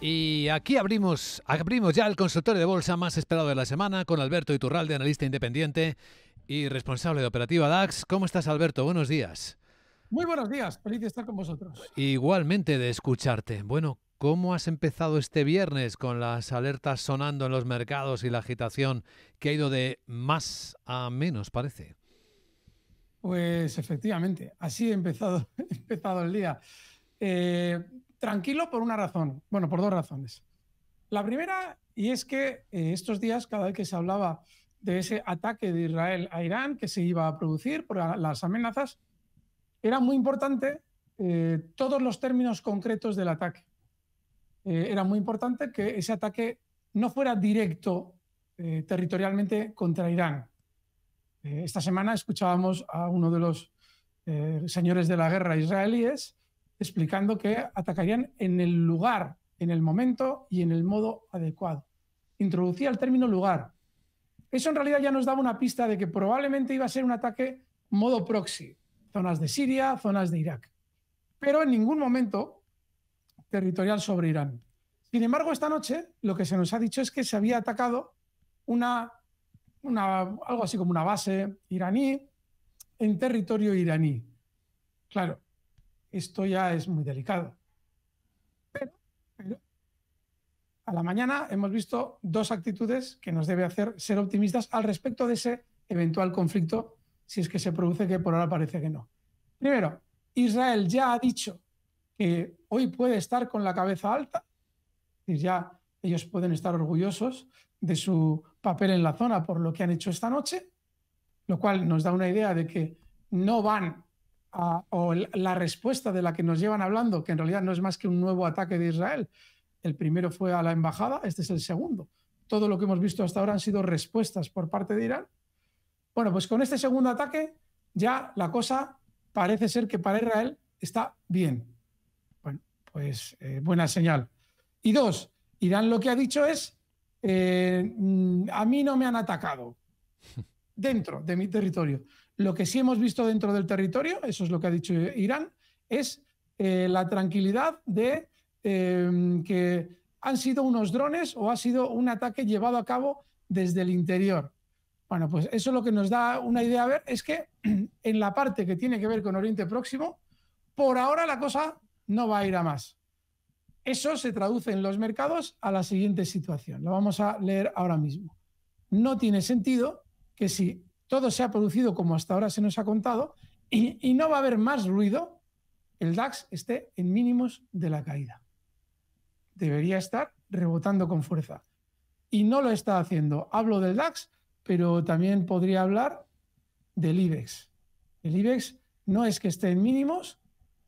Y aquí abrimos, abrimos ya el consultorio de bolsa más esperado de la semana con Alberto Iturralde, analista independiente y responsable de operativa DAX. ¿Cómo estás, Alberto? Buenos días. Muy buenos días, feliz de estar con vosotros. Igualmente de escucharte. Bueno, ¿cómo has empezado este viernes con las alertas sonando en los mercados y la agitación que ha ido de más a menos, parece? Pues efectivamente, así he empezado, empezado el día. Eh, tranquilo por una razón, bueno, por dos razones. La primera, y es que eh, estos días, cada vez que se hablaba de ese ataque de Israel a Irán que se iba a producir por las amenazas, era muy importante eh, todos los términos concretos del ataque. Eh, era muy importante que ese ataque no fuera directo territorialmente contra Irán. esta semana escuchábamos a uno de los señores de la guerra israelíes explicando que atacarían en el lugar, en el momento y en el modo adecuado. Introducía el término lugar. Eso en realidad ya nos daba una pista de que probablemente iba a ser un ataque modo proxy, zonas de Siria, zonas de Irak, pero en ningún momento territorial sobre Irán. Sin embargo, esta noche lo que se nos ha dicho es que se había atacado una, una algo así como una base iraní en territorio iraní. Claro, esto ya es muy delicado. Pero, a la mañana hemos visto dos actitudes que nos debe hacer ser optimistas al respecto de ese eventual conflicto, si es que se produce, que por ahora parece que no. Primero, Israel ya ha dicho que hoy puede estar con la cabeza alta, y ya ellos pueden estar orgullosos de su papel en la zona por lo que han hecho esta noche, lo cual nos da una idea de que no van o la respuesta de la que nos llevan hablando, que en realidad no es más que un nuevo ataque de Israel. El primero fue a la embajada, este es el segundo. Todo lo que hemos visto hasta ahora han sido respuestas por parte de Irán. Bueno, pues con este segundo ataque ya la cosa parece ser que para Israel está bien. Bueno, pues eh, buena señal. Y dos, Irán lo que ha dicho es, eh, mm, a mí no me han atacado dentro de mi territorio. Lo que sí hemos visto dentro del territorio, eso es lo que ha dicho Irán, es eh, la tranquilidad de em, que han sido unos drones o ha sido un ataque llevado a cabo desde el interior. Bueno, pues eso lo que nos da una idea a ver es que en la parte que tiene que ver con Oriente Próximo, por ahora la cosa no va a ir a más. Eso se traduce en los mercados a la siguiente situación. Lo vamos a leer ahora mismo. No tiene sentido que si todo se ha producido como hasta ahora se nos ha contado y, no va a haber más ruido, el DAX esté en mínimos de la caída. Debería estar rebotando con fuerza. Y no lo está haciendo. Hablo del DAX, pero también podría hablar del IBEX. El IBEX no es que esté en mínimos,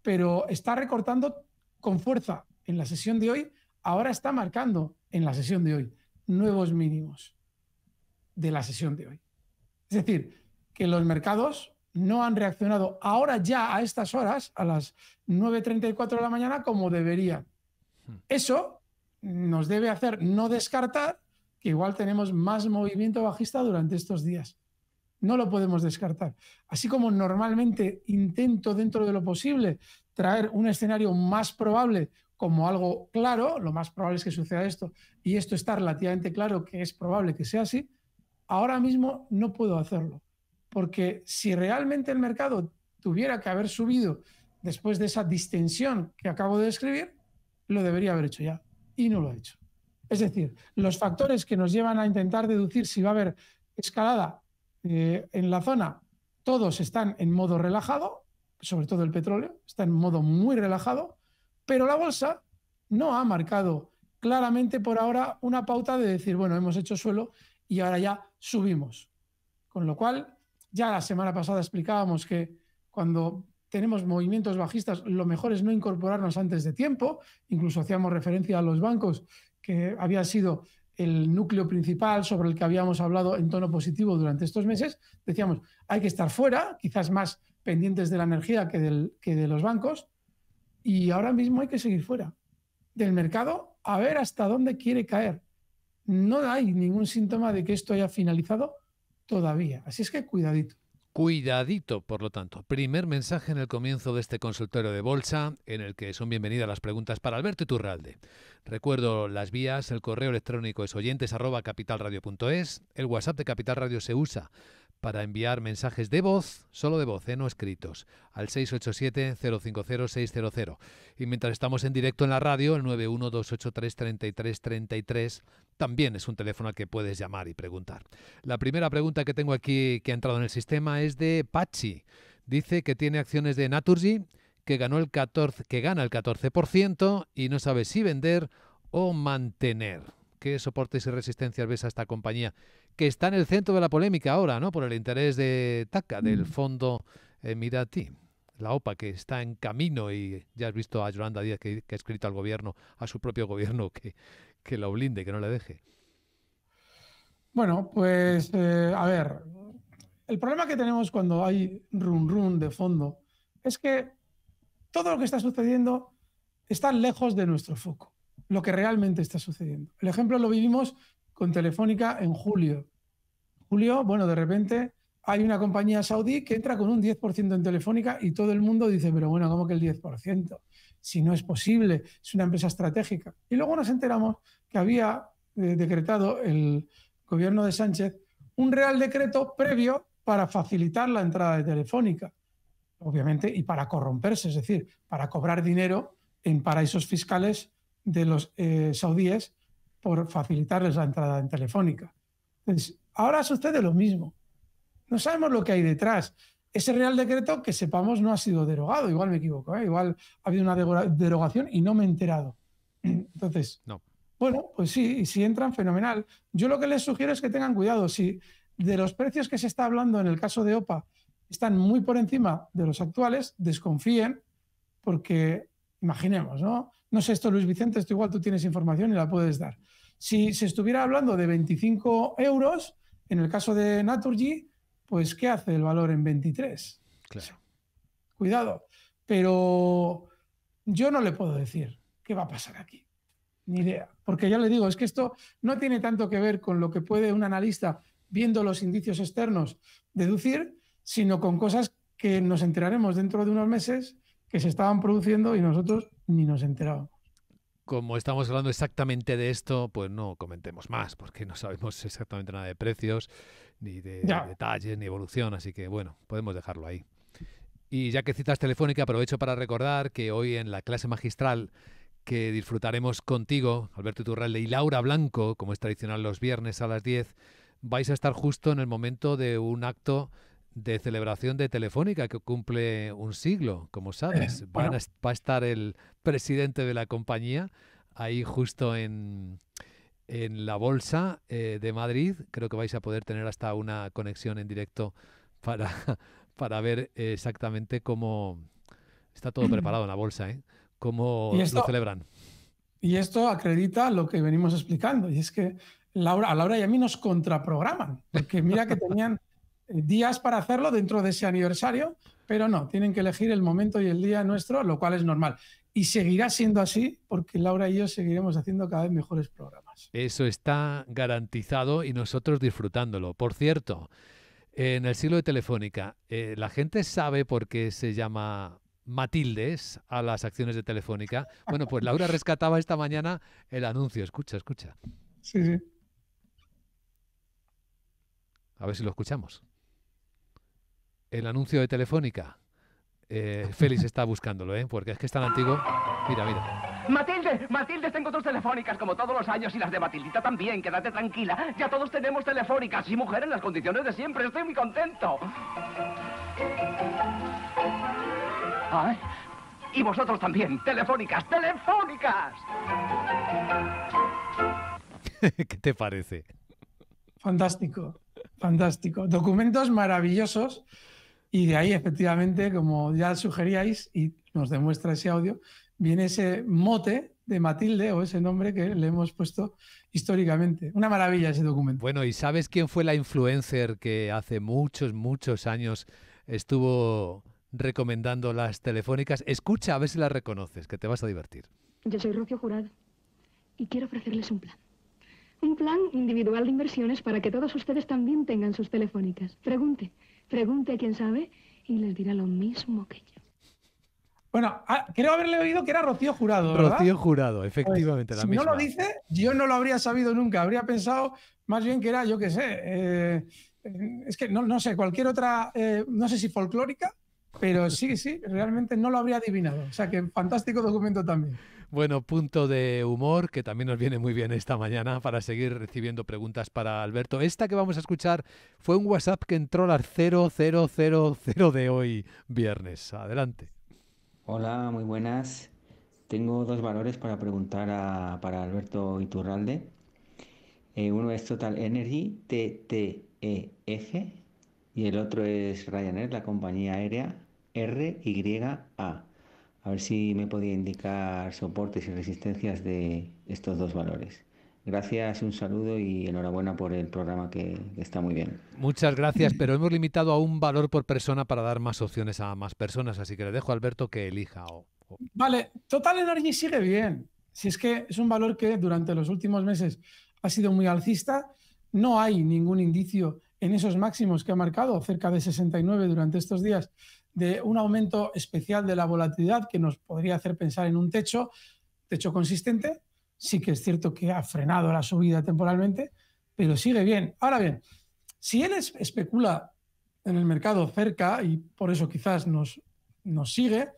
pero está recortando con fuerza en la sesión de hoy. Ahora está marcando en la sesión de hoy nuevos mínimos de la sesión de hoy. Es decir, que los mercados no han reaccionado ahora ya a estas horas, a las 9.34 de la mañana, como deberían. Hmm. Eso nos debe hacer no descartar que igual tenemos más movimiento bajista durante estos días. No lo podemos descartar. Así como normalmente intento dentro de lo posible traer un escenario más probable como algo claro, lo más probable es que suceda esto, y esto está relativamente claro que es probable que sea así, Ahora mismo no puedo hacerlo, porque si realmente el mercado tuviera que haber subido después de esa distensión que acabo de describir, lo debería haber hecho ya y no lo ha hecho. Es decir, los factores que nos llevan a intentar deducir si va a haber escalada eh, en la zona, todos están en modo relajado, sobre todo el petróleo, está en modo muy relajado, pero la bolsa no ha marcado claramente por ahora una pauta de decir, bueno, hemos hecho suelo y ahora ya subimos. Con lo cual, ya la semana pasada explicábamos que cuando tenemos movimientos bajistas, lo mejor es no incorporarnos antes de tiempo. Incluso hacíamos referencia a los bancos, que había sido el núcleo principal sobre el que habíamos hablado en tono positivo durante estos meses. Decíamos, hay que estar fuera, quizás más pendientes de la energía que, del, que de los bancos, y ahora mismo hay que seguir fuera del mercado a ver hasta dónde quiere caer no hay ningún síntoma de que esto haya finalizado todavía. Así es que cuidadito. Cuidadito, por lo tanto. Primer mensaje en el comienzo de este consultorio de bolsa, en el que son bienvenidas las preguntas para Alberto Iturralde. Recuerdo las vías, el correo electrónico es oyentes@capitalradio.es. el WhatsApp de Capital Radio se usa para enviar mensajes de voz, solo de voz, eh, no escritos, al 687-050-600. Y mientras estamos en directo en la radio, el 912833333 también es un teléfono al que puedes llamar y preguntar. La primera pregunta que tengo aquí que ha entrado en el sistema es de Pachi. Dice que tiene acciones de Naturgy que ganó el 14, que gana el 14% y no sabe si vender o mantener. ¿Qué soportes y resistencias ves a esta compañía que está en el centro de la polémica ahora, ¿no? Por el interés de TACA del mm. fondo Emirati eh, la OPA que está en camino y ya has visto a Yolanda Díaz que, ha escrito al gobierno, a su propio gobierno, que que la blinde, que no la deje. Bueno, pues eh, a ver, el problema que tenemos cuando hay run run de fondo es que todo lo que está sucediendo está lejos de nuestro foco, lo que realmente está sucediendo. El ejemplo lo vivimos con Telefónica en julio. Julio, bueno, de repente hay una compañía saudí que entra con un 10% en Telefónica y todo el mundo dice, pero bueno, ¿cómo que el 10%? si no es posible, es una empresa estratégica. Y luego nos enteramos que había eh, decretado el gobierno de Sánchez un real decreto previo para facilitar la entrada de Telefónica, obviamente, y para corromperse, es decir, para cobrar dinero en paraísos fiscales de los eh, saudíes por facilitarles la entrada en Telefónica. Entonces, ahora sucede lo mismo. No sabemos lo que hay detrás ese Real Decreto, que sepamos, no ha sido derogado. Igual me equivoco, ¿eh? igual ha habido una derogación y no me he enterado. Entonces, no. bueno, pues sí, si entran, fenomenal. Yo lo que les sugiero es que tengan cuidado. Si de los precios que se está hablando en el caso de OPA están muy por encima de los actuales, desconfíen, porque imaginemos, ¿no? No sé esto, Luis Vicente, esto igual tú tienes información y la puedes dar. Si se estuviera hablando de 25 euros, en el caso de Naturgy, pues ¿qué hace el valor en 23? Claro. Cuidado, pero yo no le puedo decir qué va a pasar aquí, ni idea, porque ya le digo, es que esto no tiene tanto que ver con lo que puede un analista viendo los indicios externos deducir, sino con cosas que nos enteraremos dentro de unos meses que se estaban produciendo y nosotros ni nos enterábamos como estamos hablando exactamente de esto, pues no comentemos más, porque no sabemos exactamente nada de precios, ni de, detalles, ni evolución, así que bueno, podemos dejarlo ahí. Y ya que citas telefónica, aprovecho para recordar que hoy en la clase magistral que disfrutaremos contigo, Alberto Turralde y Laura Blanco, como es tradicional los viernes a las 10, vais a estar justo en el momento de un acto de celebración de Telefónica, que cumple un siglo, como sabes. va a estar el presidente de la compañía ahí justo en, la Bolsa eh, de Madrid. Creo que vais a poder tener hasta una conexión en directo para, para ver exactamente cómo está todo preparado en la Bolsa, ¿eh? cómo lo celebran. Y esto acredita lo que venimos explicando, y es que a Laura y a mí nos contraprograman, porque mira que tenían días para hacerlo dentro de ese aniversario, pero no, tienen que elegir el momento y el día nuestro, lo cual es normal. Y seguirá siendo así porque Laura y yo seguiremos haciendo cada vez mejores programas. Eso está garantizado y nosotros disfrutándolo. Por cierto, en el siglo de Telefónica, eh, la gente sabe por qué se llama Matildes a las acciones de Telefónica. Bueno, pues Laura rescataba esta mañana el anuncio. Escucha, escucha. Sí, sí. A ver si lo escuchamos el anuncio de Telefónica. Eh, Félix está buscándolo, ¿eh? Porque es que es tan antiguo. Mira, mira. Matilde, Matilde, tengo dos telefónicas como todos los años y las de Matildita también. Quédate tranquila. Ya todos tenemos telefónicas y mujer en las condiciones de siempre. Estoy muy contento. Ay, y vosotros también. Telefónicas, telefónicas. ¿Qué te parece? Fantástico, fantástico. Documentos maravillosos y de ahí, efectivamente, como ya sugeríais y nos demuestra ese audio, viene ese mote de Matilde o ese nombre que le hemos puesto históricamente. Una maravilla ese documento. Bueno, ¿y sabes quién fue la influencer que hace muchos, muchos años estuvo recomendando las telefónicas? Escucha a ver si las reconoces, que te vas a divertir. Yo soy Rocío Jurado y quiero ofrecerles un plan. Un plan individual de inversiones para que todos ustedes también tengan sus telefónicas. Pregunte, Pregunte a quien sabe y les dirá lo mismo que yo. Bueno, ah, creo haberle oído que era Rocío Jurado. Rocío Jurado, efectivamente. Pues, si no lo dice, yo no lo habría sabido nunca. Habría pensado más bien que era, yo qué sé, eh, es que no, sé, cualquier otra, eh, no sé si folclórica, pero sí, sí, realmente no lo habría adivinado. O sea que fantástico documento también. Bueno, punto de humor que también nos viene muy bien esta mañana para seguir recibiendo preguntas para Alberto. Esta que vamos a escuchar fue un WhatsApp que entró a las 0000 de hoy, viernes. Adelante. Hola, muy buenas. Tengo dos valores para preguntar para Alberto Iturralde. Eh, uno es Total Energy, T-T-E-F, y el otro es Ryanair, la compañía aérea r y A a ver si me podía indicar soportes y resistencias de estos dos valores. Gracias, un saludo y enhorabuena por el programa que, está muy bien. Muchas gracias, pero hemos limitado a un valor por persona para dar más opciones a más personas, así que le dejo a Alberto que elija. Vale, Total Energy sigue bien. Si es que es un valor que durante los últimos meses ha sido muy alcista, no hay ningún indicio en esos máximos que ha marcado, cerca de 69 durante estos días, de un aumento especial de la volatilidad que nos podría hacer pensar en un techo, techo consistente. Sí que es cierto que ha frenado la subida temporalmente, pero sigue bien. Ahora bien, si él especula en el mercado cerca, y por eso quizás nos, nos sigue,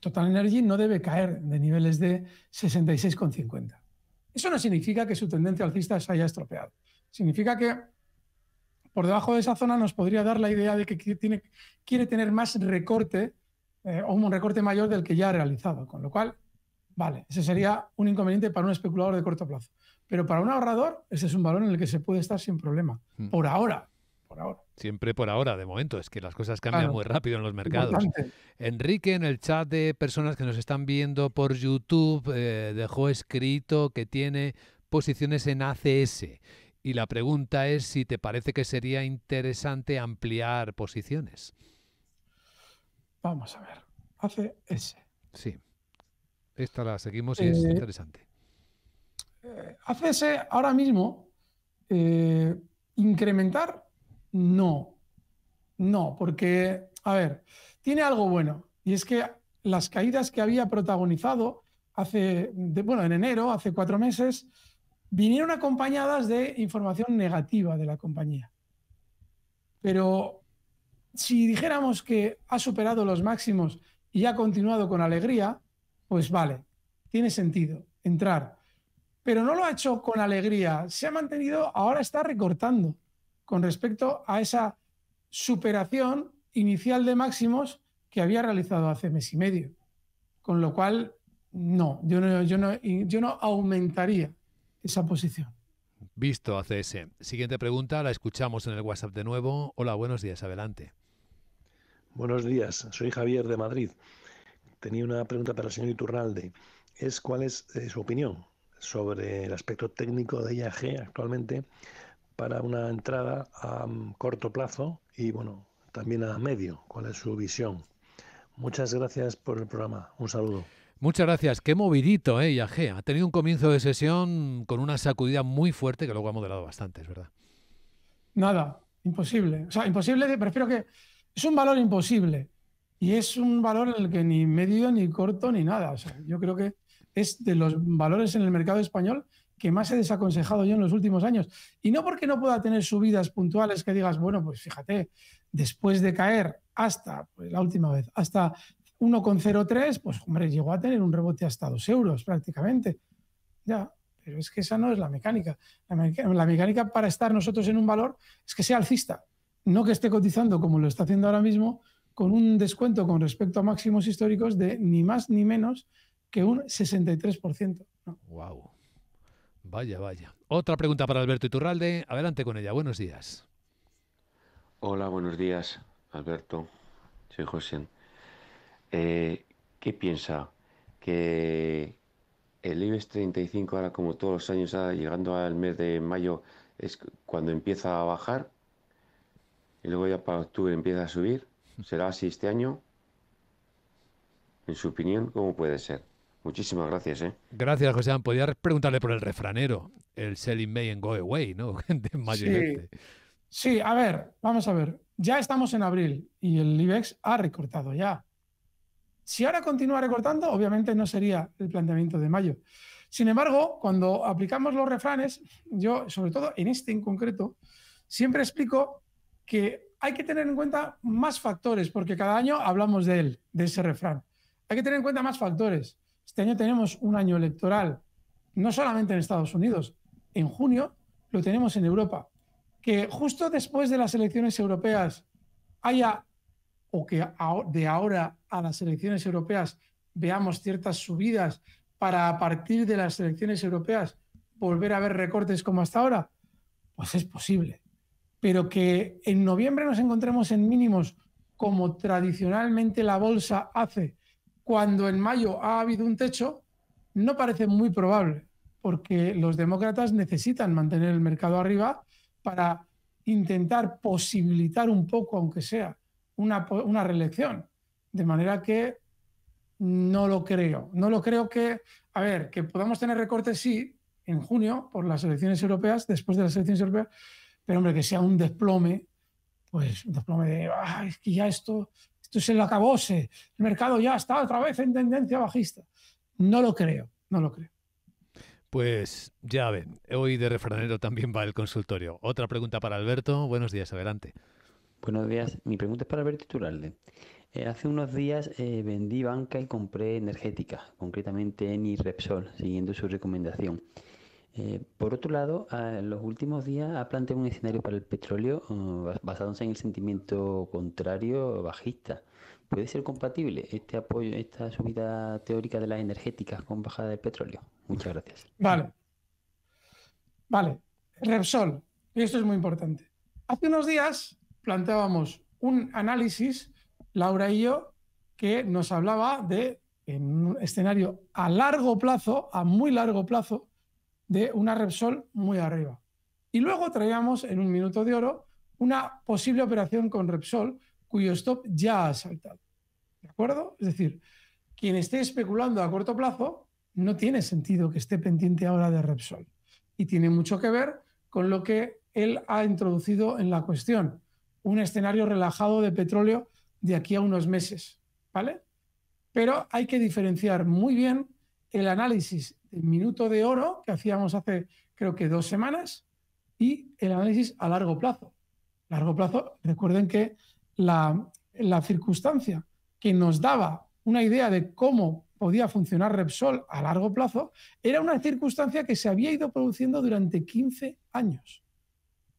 Total Energy no debe caer de niveles de 66,50. Eso no significa que su tendencia alcista se haya estropeado. Significa que por debajo de esa zona nos podría dar la idea de que tiene, quiere tener más recorte eh, o un recorte mayor del que ya ha realizado, con lo cual, vale, ese sería un inconveniente para un especulador de corto plazo. Pero para un ahorrador, ese es un valor en el que se puede estar sin problema, mm. por ahora. Por ahora. Siempre por ahora, de momento, es que las cosas cambian muy rápido en los mercados. Enrique, en el chat de personas que nos están viendo por YouTube, eh, dejó escrito que tiene posiciones en ACS y la pregunta es si te parece que sería interesante ampliar posiciones. Vamos a ver. Hace ese. Sí. Esta la seguimos y es eh, interesante. Eh, ahora mismo, eh, incrementar, no. No, porque, a ver, tiene algo bueno. Y es que las caídas que había protagonizado hace, bueno, en enero, hace cuatro meses, vinieron acompañadas de información negativa de la compañía. Pero si dijéramos que ha superado los máximos y ha continuado con alegría, pues vale, tiene sentido entrar. Pero no lo ha hecho con alegría, se ha mantenido, ahora está recortando con respecto a esa superación inicial de máximos que había realizado hace mes y medio. Con lo cual, no, yo no, aumentaría esa posición. Visto, ACS. Siguiente pregunta, la escuchamos en el WhatsApp de nuevo. Hola, buenos días, adelante. Buenos días, soy Javier de Madrid. Tenía una pregunta para el señor Iturralde. Es cuál es eh, su opinión sobre el aspecto técnico de IAG actualmente para una entrada a mm, corto plazo y bueno, también a medio. ¿Cuál es su visión? Muchas gracias por el programa. Un saludo. Muchas gracias. Qué movidito, ¿eh? Yagé. Ha tenido un comienzo de sesión con una sacudida muy fuerte que luego ha modelado bastante, es verdad. Nada, imposible. O sea, imposible, prefiero que. Es un valor imposible. Y es un valor en el que ni medio, ni corto, ni nada. O sea, yo creo que es de los valores en el mercado español que más he desaconsejado yo en los últimos años. Y no porque no pueda tener subidas puntuales que digas, bueno, pues fíjate, después de caer hasta, pues la última vez, hasta 1,03, pues hombre, llegó a tener un rebote hasta 2 euros prácticamente. Ya, pero es que esa no es la mecánica. La, mecánica para estar nosotros en un valor es que sea alcista, no que esté cotizando como lo está haciendo ahora mismo con un descuento con respecto a máximos históricos de ni más ni menos que un 63%. Wow. Vaya, vaya. Otra pregunta para Alberto Iturralde. Adelante con ella. Buenos días. Hola, buenos días, Alberto. Soy José. Eh, ¿Qué piensa? Que el IBEX 35 ahora como todos los años, ah, llegando al mes de mayo, es cuando empieza a bajar y luego ya para octubre empieza a subir. ¿Será así este año? En su opinión, ¿cómo puede ser? Muchísimas gracias, eh. Gracias, José. Podía preguntarle por el refranero, el selling May and go away, ¿no? mayo este. sí, a ver, vamos a ver. Ya estamos en abril y el IBEX ha recortado ya. Si ahora continúa recortando, obviamente no sería el planteamiento de mayo. Sin embargo, cuando aplicamos los refranes, yo, sobre todo en este en concreto, siempre explico que hay que tener en cuenta más factores, porque cada año hablamos de él, de ese refrán. Hay que tener en cuenta más factores. Este año tenemos un año electoral, no solamente en Estados Unidos, en junio lo tenemos en Europa. Que justo después de las elecciones europeas haya o que de ahora a las elecciones europeas veamos ciertas subidas para a partir de las elecciones europeas volver a ver recortes como hasta ahora? Pues es posible. Pero que en noviembre nos encontremos en mínimos como tradicionalmente la bolsa hace cuando en mayo ha habido un techo, no parece muy probable, porque los demócratas necesitan mantener el mercado arriba para intentar posibilitar un poco, aunque sea, una, reelección. De manera que no lo creo. No lo creo que, a ver, que podamos tener recortes, sí, en junio, por las elecciones europeas, después de las elecciones europeas, pero hombre, que sea un desplome, pues un desplome de, es que ya esto, esto se lo se el mercado ya está otra vez en tendencia bajista. No lo creo, no lo creo. Pues ya ven, hoy de refranero también va el consultorio. Otra pregunta para Alberto. Buenos días, adelante. Buenos días, mi pregunta es para ver titularle. Eh, hace unos días eh, vendí banca y compré energética, concretamente Eni Repsol, siguiendo su recomendación. Eh, por otro lado, en los últimos días ha planteado un escenario para el petróleo basándose en el sentimiento contrario bajista. ¿Puede ser compatible este apoyo, esta subida teórica de las energéticas con bajada del petróleo? Muchas gracias. Vale. Vale. Repsol, esto es muy importante. Hace unos días planteábamos un análisis, Laura y yo, que nos hablaba de, en un escenario a largo plazo, a muy largo plazo, de una Repsol muy arriba. Y luego traíamos en un minuto de oro una posible operación con Repsol, cuyo stop ya ha saltado. ¿De acuerdo? Es decir, quien esté especulando a corto plazo, no tiene sentido que esté pendiente ahora de Repsol. Y tiene mucho que ver con lo que él ha introducido en la cuestión un escenario relajado de petróleo de aquí a unos meses, ¿vale? Pero hay que diferenciar muy bien el análisis del minuto de oro que hacíamos hace creo que dos semanas y el análisis a largo plazo. Largo plazo, recuerden que la, la circunstancia que nos daba una idea de cómo podía funcionar Repsol a largo plazo era una circunstancia que se había ido produciendo durante 15 años.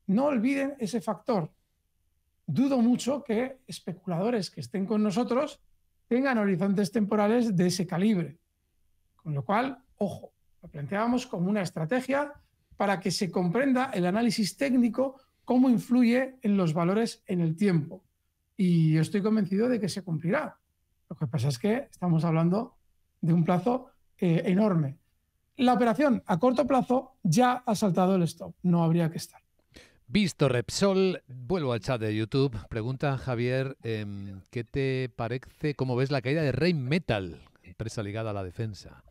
No olviden ese factor, dudo mucho que especuladores que estén con nosotros tengan horizontes temporales de ese calibre. Con lo cual, ojo, lo planteábamos como una estrategia para que se comprenda el análisis técnico cómo influye en los valores en el tiempo. Y estoy convencido de que se cumplirá. Lo que pasa es que estamos hablando de un plazo eh, enorme. La operación a corto plazo ya ha saltado el stop, no habría que estar. Visto Repsol, vuelvo al chat de YouTube. Pregunta Javier, em, ¿qué te parece, cómo ves la caída de Rain Metal, empresa ligada a la defensa?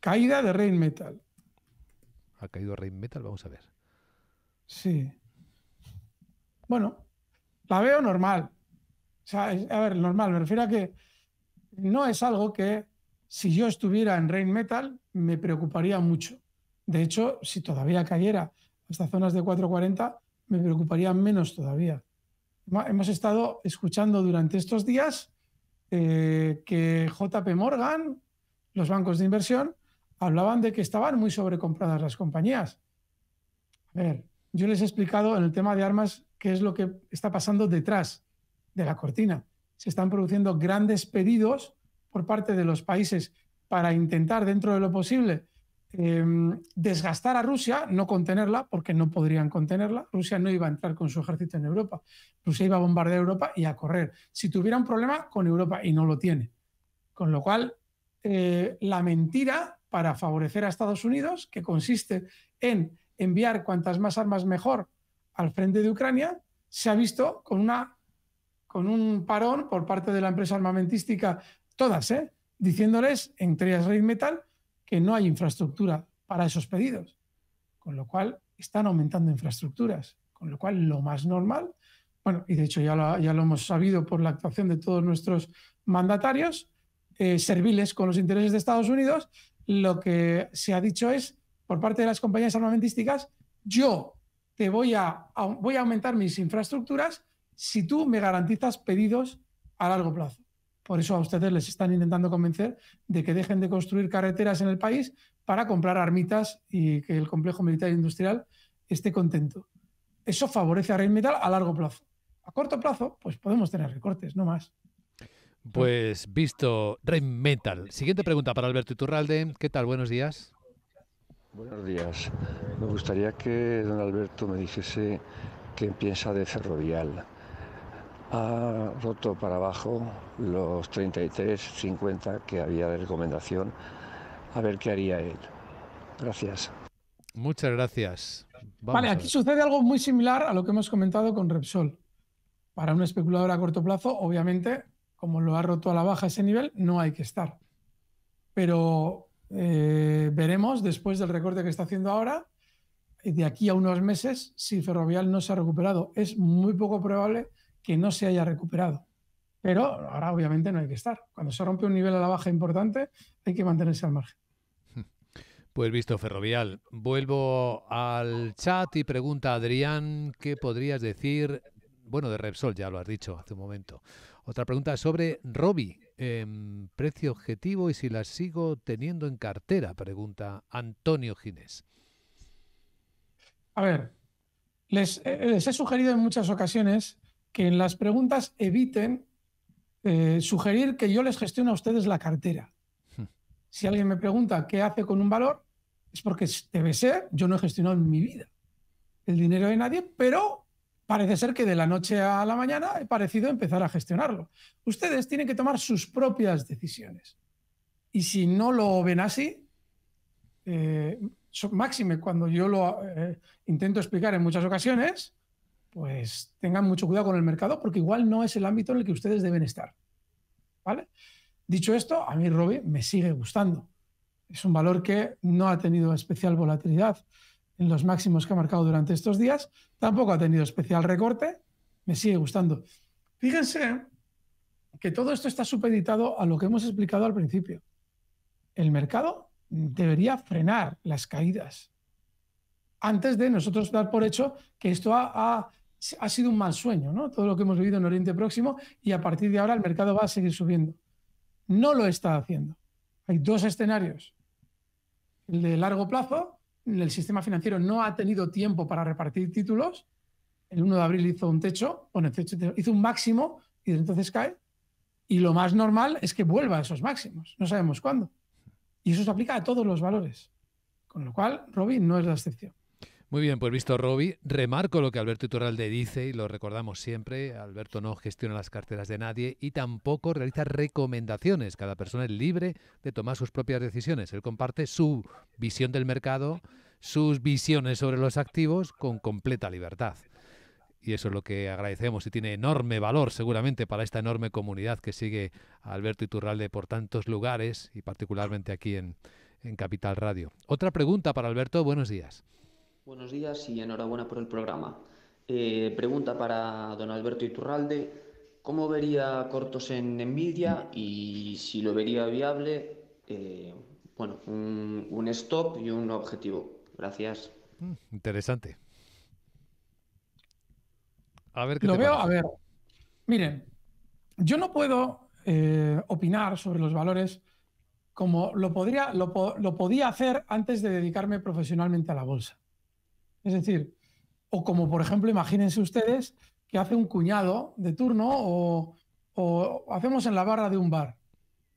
Caída de Rain Metal. ¿Ha caído Rain Metal? Vamos a ver. Sí. Bueno, la veo normal. a ver, normal, me refiero a que no es algo que si yo estuviera en Rain Metal me preocuparía mucho. De hecho, si todavía cayera estas zonas de 4.40, me preocuparían menos todavía. Hemos estado escuchando durante estos días eh, que JP Morgan, los bancos de inversión, hablaban de que estaban muy sobrecompradas las compañías. A ver, yo les he explicado en el tema de armas qué es lo que está pasando detrás de la cortina. Se están produciendo grandes pedidos por parte de los países para intentar, dentro de lo posible, Em, desgastar a Rusia, no contenerla, porque no podrían contenerla. Rusia no iba a entrar con su ejército en Europa. Rusia iba a bombardear Europa y a correr. Si tuviera un problema con Europa, y no lo tiene. Con lo cual, eh, la mentira para favorecer a Estados Unidos, que consiste en enviar cuantas más armas mejor al frente de Ucrania, se ha visto con, una, con un parón por parte de la empresa armamentística, todas, ¿eh? diciéndoles, entre ellas Red Metal, que no hay infraestructura para esos pedidos, con lo cual están aumentando infraestructuras, con lo cual lo más normal, bueno, y de hecho ya lo, ya lo hemos sabido por la actuación de todos nuestros mandatarios, eh, serviles con los intereses de Estados Unidos, lo que se ha dicho es, por parte de las compañías armamentísticas, yo te voy a voy a aumentar mis infraestructuras si tú me garantizas pedidos a largo plazo. Por eso a ustedes les están intentando convencer de que dejen de construir carreteras en el país para comprar armitas y que el complejo militar e industrial esté contento. Eso favorece a Metal a largo plazo. A corto plazo, pues podemos tener recortes, no más. Pues visto, Metal. Siguiente pregunta para Alberto Iturralde. ¿Qué tal? Buenos días. Buenos días. Me gustaría que don Alberto me dijese qué piensa de Ferrovial ha roto para abajo los 33,50 que había de recomendación. A ver qué haría él. Gracias. Muchas gracias. vale, aquí sucede algo muy similar a lo que hemos comentado con Repsol. Para un especulador a corto plazo, obviamente, como lo ha roto a la baja ese nivel, no hay que estar. Pero eh, veremos después del recorte que está haciendo ahora, de aquí a unos meses, si Ferrovial no se ha recuperado. Es muy poco probable que no se haya recuperado. Pero ahora obviamente no hay que estar. Cuando se rompe un nivel a la baja importante, hay que mantenerse al margen. Pues visto, Ferrovial. Vuelvo al chat y pregunta Adrián, ¿qué podrías decir? Bueno, de Repsol ya lo has dicho hace un momento. Otra pregunta sobre Robi, em, precio objetivo y si la sigo teniendo en cartera, pregunta Antonio Ginés. A ver, les eh, he sugerido en muchas ocasiones que en las preguntas eviten eh, sugerir que yo les gestione a ustedes la cartera. Hmm. Si alguien me pregunta qué hace con un valor, es porque debe ser, yo no he gestionado en mi vida el dinero de nadie, pero parece ser que de la noche a la mañana he parecido empezar a gestionarlo. Ustedes tienen que tomar sus propias decisiones. Y si no lo ven así, eh, máxime cuando yo lo eh, intento explicar en muchas ocasiones, pues tengan mucho cuidado con el mercado porque igual no es el ámbito en el que ustedes deben estar. ¿Vale? Dicho esto, a mí Robbie me sigue gustando. Es un valor que no ha tenido especial volatilidad en los máximos que ha marcado durante estos días, tampoco ha tenido especial recorte, me sigue gustando. Fíjense que todo esto está supeditado a lo que hemos explicado al principio. El mercado debería frenar las caídas antes de nosotros dar por hecho que esto ha ha sido un mal sueño, ¿no? Todo lo que hemos vivido en Oriente Próximo y a partir de ahora el mercado va a seguir subiendo. No lo está haciendo. Hay dos escenarios. El de largo plazo, el sistema financiero no ha tenido tiempo para repartir títulos. El 1 de abril hizo un techo, hizo un máximo y entonces cae. Y lo más normal es que vuelva a esos máximos. No sabemos cuándo. Y eso se aplica a todos los valores. Con lo cual, Robin no es la excepción. Muy bien, pues visto Roby, remarco lo que Alberto Iturralde dice y lo recordamos siempre, Alberto no gestiona las carteras de nadie y tampoco realiza recomendaciones, cada persona es libre de tomar sus propias decisiones, él comparte su visión del mercado, sus visiones sobre los activos con completa libertad. Y eso es lo que agradecemos y tiene enorme valor seguramente para esta enorme comunidad que sigue a Alberto Iturralde por tantos lugares y particularmente aquí en, en Capital Radio. Otra pregunta para Alberto, buenos días. Buenos días y enhorabuena por el programa. Eh, pregunta para don Alberto Iturralde. ¿Cómo vería cortos en Nvidia y si lo vería viable? Eh, bueno, un, stop y un objetivo. Gracias. Mm, interesante. A ver qué Lo veo, a ver. Miren, yo no puedo eh, opinar sobre los valores como lo, podría, lo podía hacer antes de dedicarme profesionalmente a la bolsa. Es decir, o como por ejemplo, imagínense ustedes que hace un cuñado de turno o, hacemos en la barra de un bar.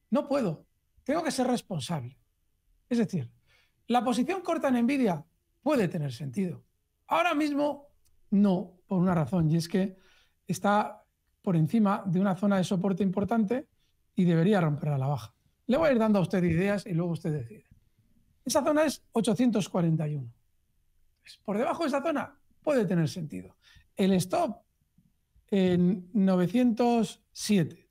No puedo, tengo que ser responsable. Es decir, la posición corta en envidia puede tener sentido. Ahora mismo no, por una razón, y es que está por encima de una zona de soporte importante y debería romper a la baja. Le voy a ir dando a usted ideas y luego usted decide. Esa zona es 841. Pues, por debajo de esa zona puede tener sentido. El stop en 907.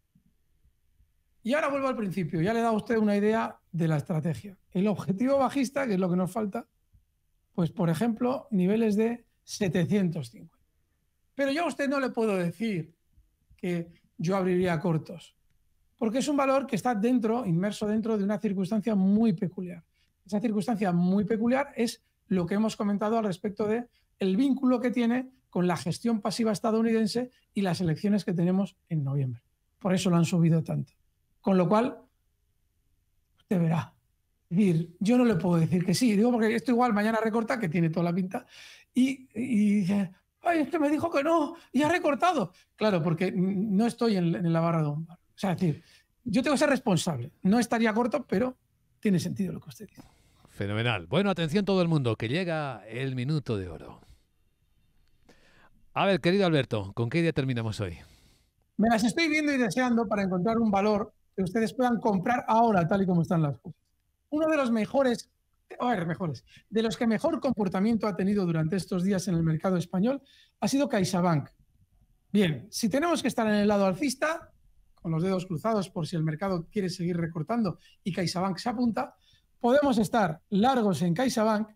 Y ahora vuelvo al principio, ya le he dado usted una idea de la estrategia. El objetivo bajista, que es lo que nos falta, pues por ejemplo, niveles de 750. Pero yo a usted no le puedo decir que yo abriría cortos, porque es un valor que está dentro, inmerso dentro de una circunstancia muy peculiar. Esa circunstancia muy peculiar es lo que hemos comentado al respecto de el vínculo que tiene con la gestión pasiva estadounidense y las elecciones que tenemos en noviembre. Por eso lo han subido tanto. Con lo cual, usted verá. Es decir, yo no le puedo decir que sí, digo porque esto igual mañana recorta, que tiene toda la pinta, y, dice, ay, es me dijo que no, y ha recortado. Claro, porque no estoy en, la barra de un bar. O sea, es decir, yo tengo que ser responsable. No estaría corto, pero tiene sentido lo que usted dice. Fenomenal. Bueno, atención todo el mundo, que llega el minuto de oro. A ver, querido Alberto, ¿con qué idea terminamos hoy? Me las estoy viendo y deseando para encontrar un valor que ustedes puedan comprar ahora, tal y como están las cosas. Uno de los mejores, a ver, mejores, de los que mejor comportamiento ha tenido durante estos días en el mercado español ha sido CaixaBank. Bien, si tenemos que estar en el lado alcista, con los dedos cruzados por si el mercado quiere seguir recortando y CaixaBank se apunta, podemos estar largos en CaixaBank,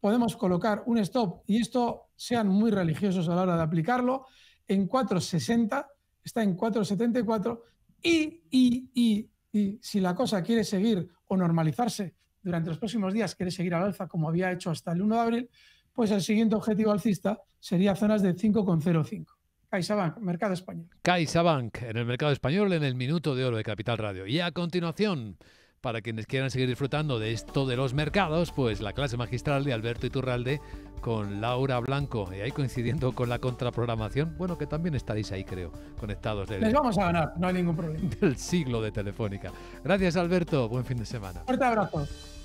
podemos colocar un stop y esto sean muy religiosos a la hora de aplicarlo en 460, está en 474 y, si la cosa quiere seguir o normalizarse durante los próximos días, quiere seguir al alza como había hecho hasta el 1 de abril, pues el siguiente objetivo alcista sería zonas de 5,05. CaixaBank, mercado español. CaixaBank, en el mercado español, en el minuto de oro de Capital Radio. Y a continuación, para quienes quieran seguir disfrutando de esto de los mercados, pues la clase magistral de Alberto Iturralde con Laura Blanco, y ahí coincidiendo con la contraprogramación, bueno, que también estáis ahí, creo, conectados. Les vamos a ganar, no hay ningún problema. Del siglo de Telefónica. Gracias, Alberto. Buen fin de semana. Fuerte abrazo.